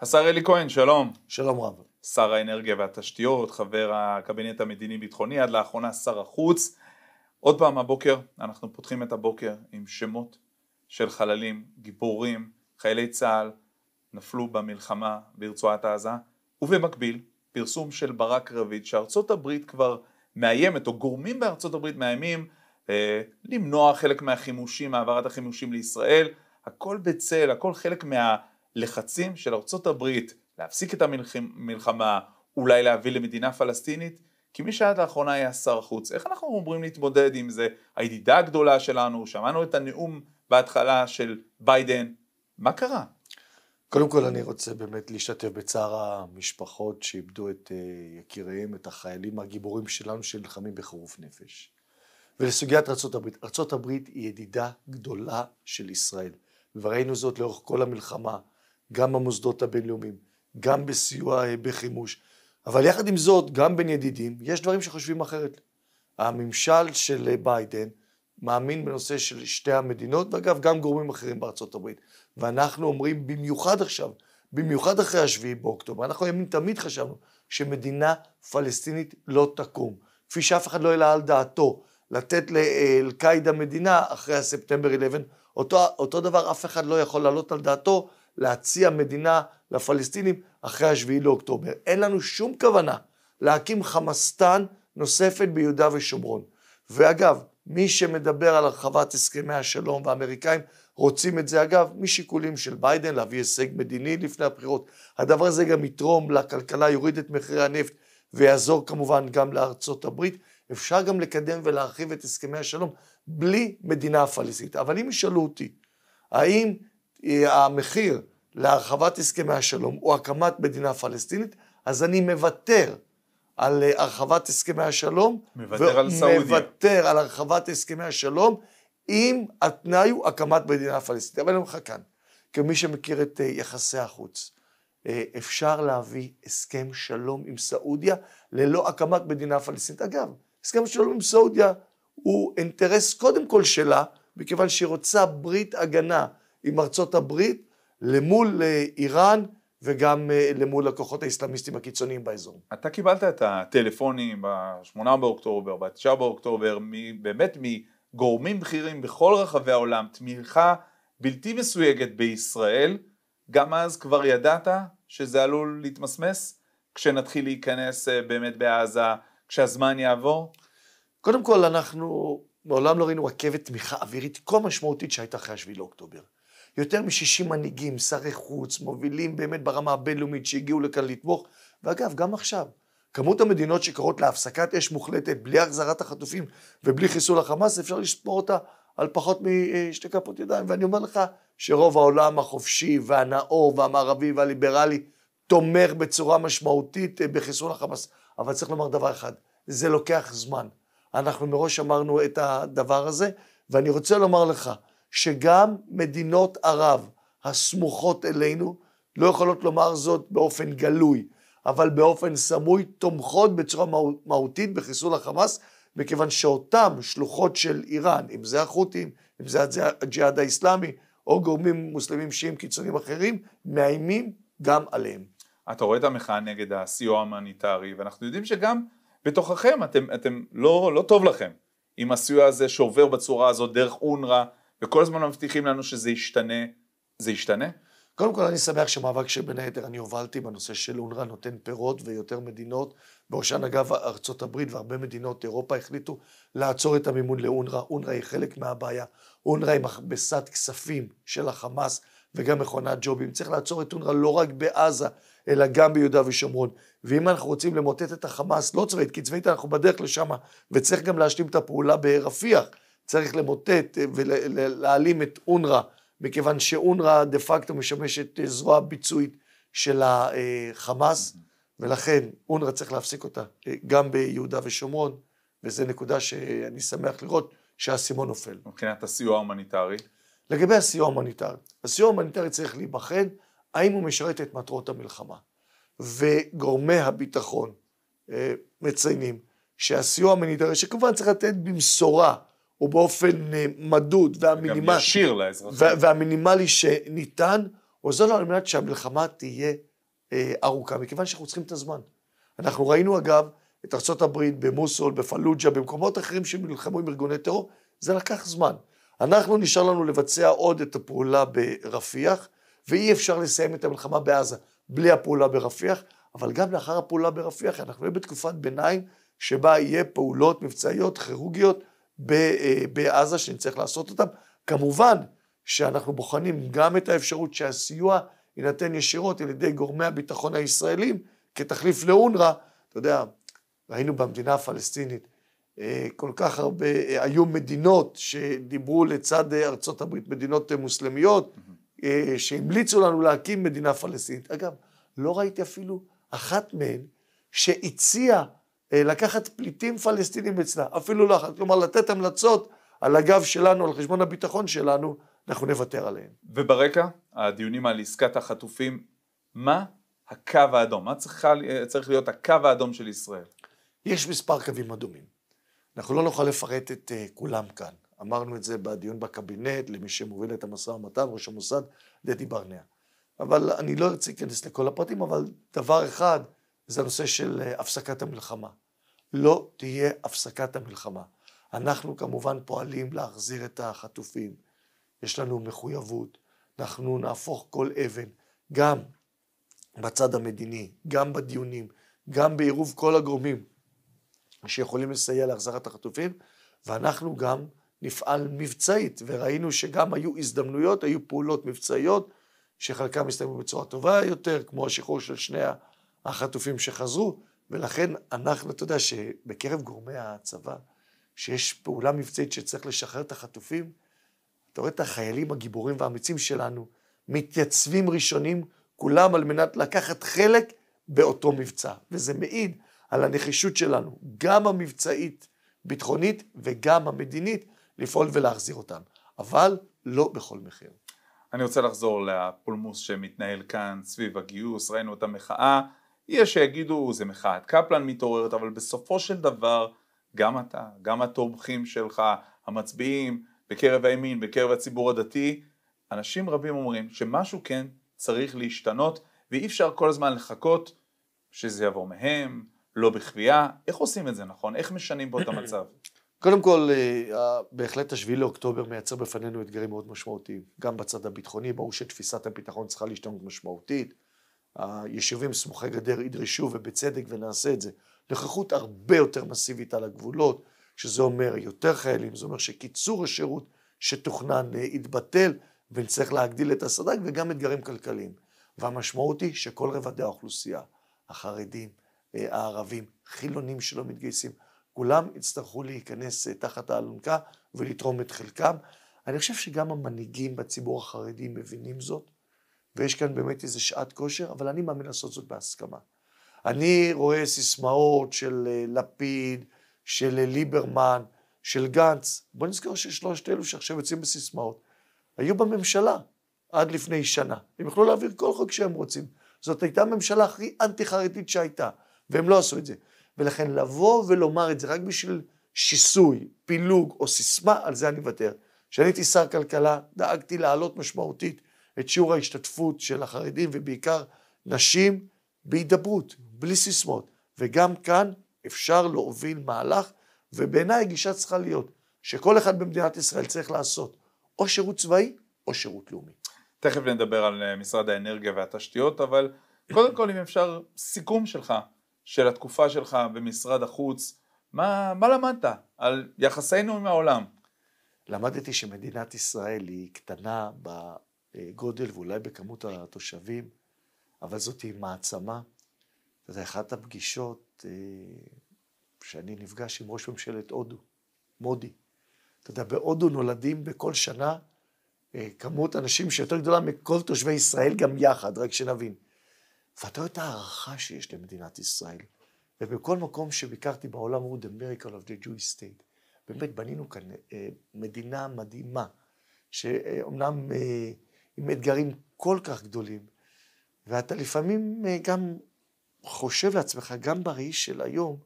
השר אלי כהן, שלום. שלום רב. שר האנרגיה והתשתיות, חבר הקבינט המדיני-ביטחוני, עד לאחרונה שר החוץ. עוד פעם הבוקר, אנחנו פותחים את הבוקר עם שמות של חללים, גיבורים, חיילי צה"ל, נפלו במלחמה ברצועת עזה, ובמקביל, פרסום של ברק רביד, שארצות הברית כבר מאיימת, או גורמים בארצות הברית מאיימים, אה, למנוע חלק מהחימושים, העברת החימושים לישראל, הכל בצל, הכל חלק מה... לחצים של ארצות הברית להפסיק את המלחמה, אולי להביא למדינה פלסטינית, כי מי שעד לאחרונה היה שר חוץ, איך אנחנו אומרים להתמודד עם זה? הידידה הגדולה שלנו, שמענו את הנאום בהתחלה של ביידן, מה קרה? קודם כל אני רוצה באמת להשתתף בצער המשפחות שאיבדו את אה, יקיריהם, את החיילים הגיבורים שלנו שנלחמים בחירוף נפש. ולסוגיית ארה"ב, ארה"ב היא ידידה גדולה של ישראל, וראינו זאת לאורך כל המלחמה. גם במוסדות הבינלאומיים, גם בסיוע אה, בחימוש. אבל יחד עם זאת, גם בין ידידים, יש דברים שחושבים אחרת. הממשל של אה, ביידן מאמין בנושא של שתי המדינות, ואגב, גם גורמים אחרים בארצות הברית. ואנחנו אומרים, במיוחד עכשיו, במיוחד אחרי השביעי באוקטובר, אנחנו הימין תמיד חשבנו שמדינה פלסטינית לא תקום. כפי שאף אחד לא העלה על דעתו לתת לאל-קאידה מדינה אחרי הספטמבר 11, אותו, אותו דבר אף אחד לא יכול להעלות על דעתו להציע מדינה לפלסטינים אחרי השביעי לאוקטובר. אין לנו שום כוונה להקים חמאסטן נוספת ביהודה ושומרון. ואגב, מי שמדבר על הרחבת הסכמי השלום והאמריקאים רוצים את זה אגב משיקולים של ביידן להביא הישג מדיני לפני הבחירות. הדבר הזה גם יתרום לכלכלה, יוריד את מחירי הנפט ויעזור כמובן גם לארצות הברית. אפשר גם לקדם ולהרחיב את הסכמי השלום בלי מדינה פלסטינית. אבל אם ישאלו אותי, האם אה, המחיר להרחבת הסכמי השלום הוא הקמת מדינה פלסטינית, אז אני מוותר על אה, הרחבת הסכמי השלום. מוותר על סעודיה. מוותר על הרחבת הסכמי השלום, אם התנאי הוא הקמת מדינה פלסטינית. אבל אני אומר לך כאן, כמי שמכיר את אה, יחסי החוץ, אפשר להביא הסכם שלום עם סעודיה ללא הקמת מדינה פלסטינית. אגב, הסכם שלום עם סעודיה הוא אינטרס קודם כל שלה, מכיוון שהיא רוצה ברית הגנה עם ארצות הברית למול אה, איראן וגם אה, למול הכוחות האסלאמיסטים הקיצוניים באזור. אתה קיבלת את הטלפונים ב-8 באוקטובר, ב-9 באוקטובר, באמת מגורמים בכירים בכל רחבי העולם, תמיכה בלתי מסויגת בישראל, גם אז כבר ידעת שזה עלול להתמסמס, כשנתחיל להיכנס אה, באמת בעזה, כשהזמן יעבור? קודם כל, אנחנו מעולם לא ראינו רכבת תמיכה אווירית כה משמעותית שהייתה אחרי 7 לאוקטובר. יותר מ-60 מנהיגים, שרי חוץ, מובילים באמת ברמה הבינלאומית שהגיעו לכאן לתמוך, ואגב, גם עכשיו, כמות המדינות שקוראות להפסקת אש מוחלטת, בלי החזרת החטופים ובלי חיסול החמאס, אפשר לספור אותה על פחות משתי כפות ידיים. ואני אומר לך שרוב העולם החופשי והנאור והמערבי והליברלי תומך בצורה משמעותית אה, בחיסול החמאס. אבל צריך לומר דבר אחד, זה לוקח זמן. אנחנו מראש אמרנו את הדבר הזה, ואני רוצה לומר לך, שגם מדינות ערב הסמוכות אלינו לא יכולות לומר זאת באופן גלוי, אבל באופן סמוי, תומכות בצורה מהותית בחיסול החמאס, מכיוון שאותן שלוחות של איראן, אם זה החות'ים, אם זה הג'יהאד האיסלאמי, או גורמים מוסלמים שיעים קיצוניים אחרים, מאיימים גם עליהם. אתה רואה את המחאה נגד הסיוע ההומניטרי, ואנחנו יודעים שגם בתוככם אתם, אתם לא, לא טוב לכם עם הסיוע הזה שעובר בצורה הזאת דרך אונר"א, וכל הזמן מבטיחים לנו שזה ישתנה. זה ישתנה? קודם כל, אני שמח שמאבק שבין היתר אני הובלתי בנושא של אונר"א נותן פירות ויותר מדינות, בראשן אגב ארצות הברית והרבה מדינות אירופה החליטו לעצור את המימון לאונר"א. אונר"א היא חלק מהבעיה. אונר"א היא מכבסת כספים של החמאס וגם מכונת ג'ובים. צריך לעצור את אונר"א לא רק בעזה, אלא גם ביהודה ושומרון. ואם אנחנו רוצים למוטט את החמאס, לא צבאית, כי צבאית אנחנו בדרך לשם, וצריך גם להשלים את הפעולה ברפיח. צריך למוטט ולהעלים את אונר"א, מכיוון שאונר"א דה פקטו משמשת זרוע ביצועית של החמאס, ולכן אונר"א צריך להפסיק אותה גם ביהודה ושומרון, וזו נקודה שאני שמח לראות שהאסימון נופל. מבחינת הסיוע ההומניטרי? לגבי הסיוע ההומניטרי, הסיוע ההומניטרי צריך להיבחן האם הוא משרת את מטרות המלחמה. וגורמי הביטחון אה, מציינים שהסיוע ההומניטרי, שכמובן צריך לתת במשורה הוא באופן אה, מדוד והמינימלי, גם ישיר לאזרחים. והמינימלי שניתן, עוזר לו לא, על מנת שהמלחמה תהיה אה, ארוכה, מכיוון שאנחנו צריכים את הזמן. אנחנו ראינו אגב את ארה"ב במוסול, בפלוג'ה, במקומות אחרים שנלחמו עם ארגוני טרור, זה לקח זמן. אנחנו נשאר לנו לבצע עוד את הפעולה ברפיח, ואי אפשר לסיים את המלחמה בעזה בלי הפעולה ברפיח, אבל גם לאחר הפעולה ברפיח אנחנו נהיה בתקופת ביניים שבה יהיה פעולות מבצעיות כירורגיות אה, בעזה שנצטרך לעשות אותם. כמובן שאנחנו בוחנים גם את האפשרות שהסיוע יינתן ישירות על ידי גורמי הביטחון הישראלים כתחליף לאונר"א. אתה יודע, ראינו במדינה הפלסטינית אה, כל כך הרבה, אה, היו מדינות שדיברו לצד ארצות הברית, מדינות מוסלמיות, שהמליצו לנו להקים מדינה פלסטינית. אגב, לא ראיתי אפילו אחת מהן שהציעה אה, לקחת פליטים פלסטינים אצלה, אפילו לא אחת, כלומר לתת המלצות על הגב שלנו, על חשבון הביטחון שלנו, אנחנו נוותר עליהן. וברקע, הדיונים על עסקת החטופים, מה הקו האדום? מה צריכה, אה, צריך להיות הקו האדום של ישראל? יש מספר קווים אדומים. אנחנו לא נוכל לפרט את uh, כולם כאן. אמרנו את זה בדיון בקבינט, למי שמוביל את המשא ומתן, ראש המוסד, דדי ברנע. אבל אני לא ארצה להיכנס לכל הפרטים, אבל דבר אחד, זה הנושא של אה, הפסקת המלחמה. לא תהיה הפסקת המלחמה. אנחנו כמובן פועלים להחזיר את החטופים. יש לנו מחויבות, אנחנו נהפוך כל אבן, גם בצד המדיני, גם בדיונים, גם בעירוב כל הגורמים שיכולים לסייע להחזרת החטופים, ואנחנו גם נפעל מבצעית, וראינו שגם היו הזדמנויות, היו פעולות מבצעיות, שחלקם הסתיימו בצורה טובה יותר, כמו השחרור של שני ה... החטופים שחזרו, ולכן אנחנו, אתה יודע שבקרב גורמי הצבא, שיש פעולה מבצעית שצריך לשחרר את החטופים, אתה רואה את החיילים הגיבורים והאמיצים שלנו מתייצבים ראשונים, כולם על מנת לקחת חלק באותו מבצע. וזה מעיד על הנחישות שלנו, גם המבצעית ביטחונית וגם המדינית, לפעול ולהחזיר אותם. אבל לא בכל מחיר. אני רוצה לחזור לפולמוס שמתנהל כאן סביב הגיוס, ראינו את המחאה. יש שיגידו זה מחאת קפלן מתעוררת, אבל בסופו של דבר גם אתה, גם התומכים שלך, המצביעים בקרב הימין, בקרב הציבור הדתי, אנשים רבים אומרים שמשהו כן צריך להשתנות ואי אפשר כל הזמן לחכות שזה יעבור מהם, לא בכפייה. איך עושים את זה נכון? איך משנים פה את המצב? קודם כל, אה, בהחלט השביעי לאוקטובר מייצר בפנינו אתגרים מאוד משמעותיים. גם בצד הביטחוני, ברור שתפיסת הביטחון צריכה להשתנות משמעותית. היישובים סמוכי גדר ידרשו, ובצדק ונעשה את זה, נוכחות הרבה יותר מסיבית על הגבולות, שזה אומר יותר חיילים, זה אומר שקיצור השירות שתוכנן אה, יתבטל, ונצטרך להגדיל את הסד"כ וגם אתגרים כלכליים. והמשמעות היא שכל רבדי האוכלוסייה, החרדים, אה, הערבים, חילונים שלא מתגייסים, כולם יצטרכו להיכנס אה, תחת האלונקה ולתרום את חלקם. אני חושב שגם המנהיגים בציבור החרדי מבינים זאת, ויש כאן באמת איזה שעת כושר, אבל אני מאמין לעשות זאת בהסכמה. אני רואה סיסמאות של אה, לפיד, של אה, ליברמן, של גנץ. בוא נזכור ששלושת אלו שעכשיו יוצאים בסיסמאות, היו בממשלה עד לפני שנה. הם יכלו להעביר כל חוק שהם רוצים. זאת הייתה הממשלה הכי אנטי-חרדית שהייתה, והם לא עשו את זה. ולכן לבוא ולומר את זה רק בשביל שיסוי, פילוג או סיסמה, על זה אני מוותר. כשאני הייתי שר כלכלה, דאגתי להעלות משמעותית את שיעור ההשתתפות של החרדים ובעיקר נשים בהידברות, בלי סיסמאות. וגם כאן אפשר להוביל מהלך, ובעיניי הגישה צריכה להיות שכל אחד במדינת ישראל צריך לעשות או שירות צבאי או שירות לאומי. תכף נדבר על אה, משרד האנרגיה והתשתיות, אבל קודם כל אם אפשר סיכום שלך, של התקופה שלך במשרד החוץ, מה, מה למדת על יחסינו עם העולם? למדתי שמדינת ישראל היא קטנה בגודל אה, ואולי בכמות התושבים, אבל זאת היא מעצמה. זו אחת הפגישות אה, שאני נפגש עם ראש ממשלת הודו, מודי. אתה יודע, בהודו נולדים בכל שנה אה, כמות אנשים שיותר גדולה מכל תושבי ישראל גם יחד, רק שנבין. ואתה רואה את ההערכה שיש למדינת ישראל. ובכל מקום שביקרתי בעולם אמרו The Miracle of the Jewish State. באמת בנינו כאן מדינה מדהימה, שאומנם עם אתגרים כל כך גדולים, ואתה לפעמים אה, גם חושב לעצמך, גם בראי של היום,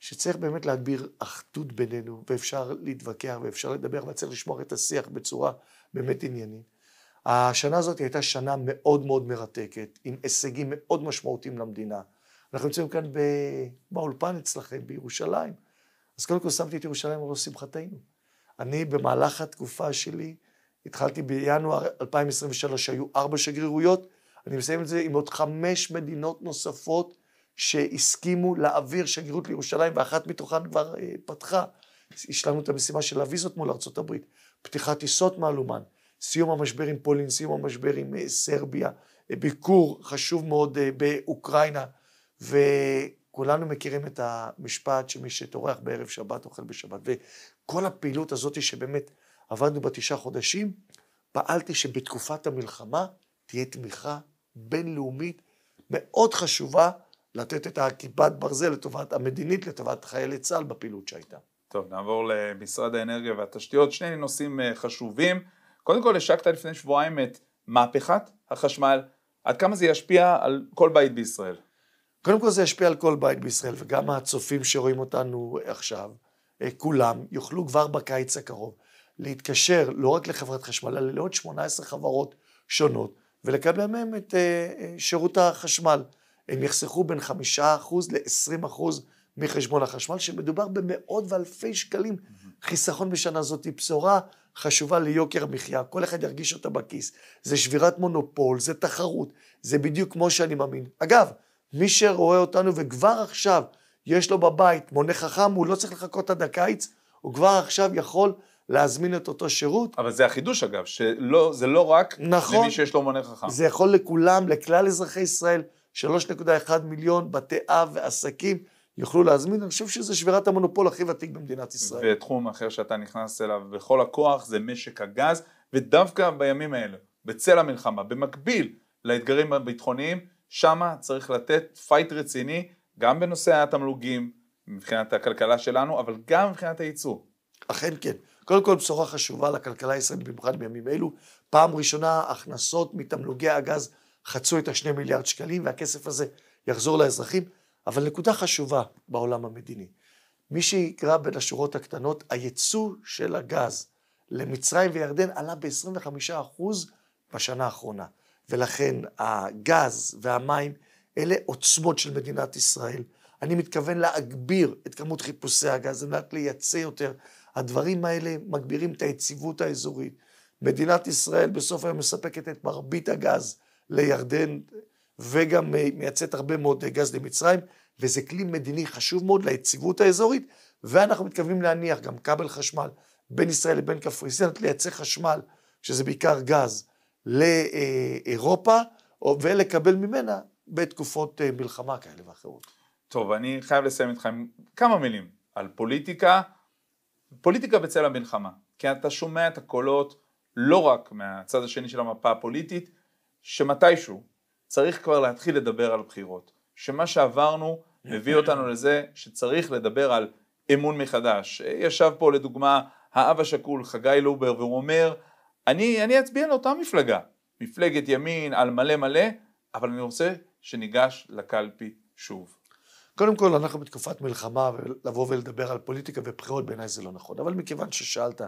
שצריך באמת להגביר אחדות בינינו, ואפשר להתווכח, ואפשר לדבר, אבל צריך לשמור את השיח בצורה באמת עניינית. השנה הזאת הייתה שנה מאוד מאוד מרתקת, עם הישגים מאוד משמעותיים למדינה. אנחנו נמצאים כאן באולפן אצלכם, בירושלים. אז קודם כל שמתי את ירושלים על ראש שמחתנו. אני במהלך התקופה שלי התחלתי בינואר 2023, היו ארבע שגרירויות, אני מסיים את זה עם עוד חמש מדינות נוספות שהסכימו להעביר שגרירות לירושלים, ואחת מתוכן כבר אה, פתחה. יש לנו את המשימה של הוויזות מול ארה"ב, פתיחת טיסות מהלומן, סיום המשבר עם פולין, סיום המשבר עם אה, סרביה, אה, ביקור חשוב מאוד אה, באוקראינה, ו... כולנו מכירים את המשפט שמי שטורח בערב שבת אוכל בשבת, וכל הפעילות הזאת שבאמת עבדנו בתשעה חודשים, פעלתי שבתקופת המלחמה תהיה תמיכה בינלאומית מאוד חשובה לתת את הכיפת ברזל לטובת המדינית, לטובת חיילי צה"ל בפעילות שהייתה. טוב, נעבור למשרד האנרגיה והתשתיות, שני נושאים אה, חשובים. קודם כל, השקת לפני שבועיים את מהפכת החשמל, עד כמה זה ישפיע על כל בית בישראל? קודם כל זה ישפיע על כל בית בישראל, וגם הצופים שרואים אותנו עכשיו, אה, כולם יוכלו כבר בקיץ הקרוב להתקשר לא רק לחברת חשמל, אלא לעוד 18 חברות שונות, ולקבל מהם את אה, אה שירות החשמל. הם יחסכו בין 5% ל-20% מחשבון החשמל, שמדובר במאות ואלפי שקלים. חיסכון בשנה זאת היא בשורה חשובה ליוקר המחיה, כל אחד ירגיש אותה בכיס. זה שבירת מונופול, זה תחרות, זה בדיוק כמו שאני מאמין. אגב, מי שרואה אותנו וכבר עכשיו יש לו בבית מונה חכם, הוא לא צריך לחכות עד הקיץ, הוא כבר עכשיו יכול להזמין את אותו שירות. אבל זה החידוש אגב, שזה לא רק נכון, למי שיש לו מונה חכם. זה יכול לכולם, לכלל אזרחי ישראל, 3.1 מיליון בתי אב ועסקים יוכלו להזמין, אני חושב שזה שבירת המונופול הכי ותיק במדינת ישראל. ותחום אחר שאתה נכנס אליו בכל הכוח זה משק הגז, ודווקא בימים האלה, בצל המלחמה, במקביל לאתגרים הביטחוניים, שמה צריך לתת פייט רציני, גם בנושא התמלוגים, מבחינת הכלכלה שלנו, אבל גם מבחינת הייצוא. אכן כן. קודם כל בשורה חשובה לכלכלה הישראלית, במיוחד בימים אלו. פעם ראשונה הכנסות מתמלוגי הגז חצו את השני מיליארד שקלים, והכסף הזה יחזור לאזרחים. אבל נקודה חשובה בעולם המדיני, מי שיקרא בין השורות הקטנות, הייצוא של הגז למצרים וירדן עלה ב-25% בשנה האחרונה. ולכן הגז והמים אלה עוצמות של מדינת ישראל. אני מתכוון להגביר את כמות חיפושי הגז על מנת לייצא יותר, הדברים האלה מגבירים את היציבות האזורית. מדינת ישראל בסוף היום מספקת את מרבית הגז לירדן, וגם אה, מייצאת הרבה מאוד אה, גז למצרים, וזה כלי מדיני חשוב מאוד ליציבות האזורית, ואנחנו מתכוונים להניח גם כבל חשמל בין ישראל לבין קפריסין, לייצר חשמל, שזה בעיקר גז, לאירופה, ולקבל ממנה בתקופות אה, מלחמה כאלה ואחרות. טוב, אני חייב לסיים איתך עם כמה מילים על פוליטיקה. פוליטיקה בצל המלחמה, כי אתה שומע את הקולות לא רק מהצד השני של המפה הפוליטית, שמתישהו צריך כבר להתחיל לדבר על בחירות, שמה שעברנו מביא אותנו לזה שצריך לדבר על אמון מחדש. ישב פה לדוגמה האב השכול חגי לובר והוא אומר, אני, אני אצביע לאותה מפלגה, מפלגת ימין על מלא מלא, אבל אני רוצה שניגש לקלפי שוב. קודם כל, אנחנו בתקופת מלחמה, ולבוא ולדבר על פוליטיקה ובחירות בעיניי זה לא נכון. אבל מכיוון ששאלת,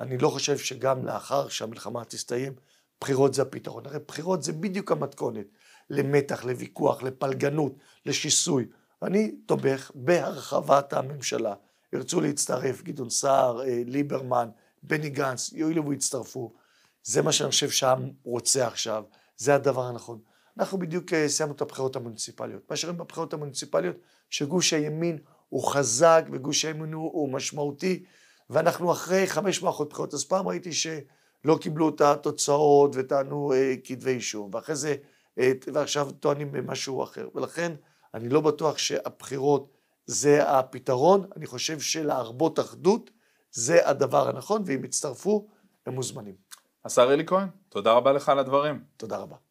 אני לא חושב שגם לאחר שהמלחמה תסתיים, בחירות זה הפתרון. הרי בחירות זה בדיוק המתכונת למתח, לוויכוח, לפלגנות, לשיסוי. אני תומך בהרחבת הממשלה. ירצו להצטרף גדעון סער, אה, ליברמן, בני גנץ, יואילו ויצטרפו. זה מה שאני חושב שהעם רוצה עכשיו, זה הדבר הנכון. אנחנו בדיוק אה, סיימנו את הבחירות המוניציפליות. מה שראינו בבחירות המוניציפליות, שגוש הימין הוא חזק וגוש הימין הוא, הוא משמעותי, ואנחנו אחרי חמש מערכות בחירות, אז פעם ראיתי שלא קיבלו את התוצאות וטענו אה, כתבי אישום, ואחרי זה, אה, ועכשיו טוענים משהו אחר. ולכן, אני לא בטוח שהבחירות זה הפתרון, אני חושב שלהרבות אחדות זה הדבר הנכון, ואם יצטרפו, הם מוזמנים. השר אלי כהן, תודה רבה לך על הדברים. תודה רבה.